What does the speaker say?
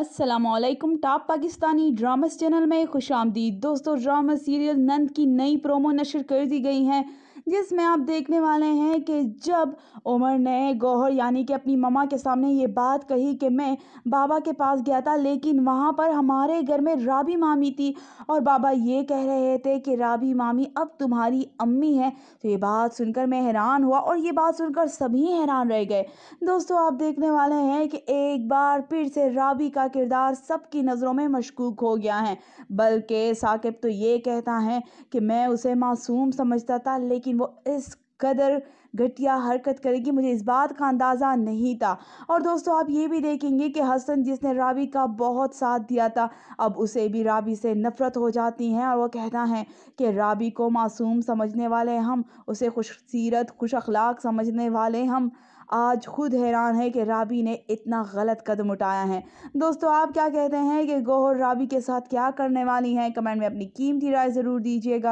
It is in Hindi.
Aslam top Pakistani dramas channel में खुश आमदीद दोस्तों ड्रामा सीरियल नंद की नई प्रोमो नशर कर दी गई हैं जिसमें आप देखने वाले हैं कि जब उमर ने गौहर यानी कि अपनी ममा के सामने ये बात कही कि मैं बाबा के पास गया था लेकिन वहाँ पर हमारे घर में राबी मामी थी और बाबा ये कह रहे थे कि राबी मामी अब तुम्हारी अम्मी है तो ये बात सुनकर मैं हैरान हुआ और ये बात सुनकर सभी हैरान रह गए दोस्तों आप देखने वाले हैं कि एक बार फिर से राबी का किरदार सबकी नज़रों में मशकूक हो गया है बल्कि साकिब तो ये कहता है कि मैं उसे मासूम समझता था लेकिन लेकिन वो इस कदर घटिया हरकत करेगी मुझे इस बात का अंदाज़ा नहीं था और दोस्तों आप ये भी देखेंगे कि हसन जिसने रावी का बहुत साथ दिया था अब उसे भी रावी से नफ़रत हो जाती है और वो कहता है कि रावी को मासूम समझने वाले हम उसे खुश सीरत खुश अखलाक समझने वाले हम आज खुद हैरान है कि राबी ने इतना गलत कदम उठाया है दोस्तों आप क्या कहते हैं कि गोहर राबी के साथ क्या करने वाली हैं कमेंट में अपनी कीमती राय ज़रूर दीजिएगा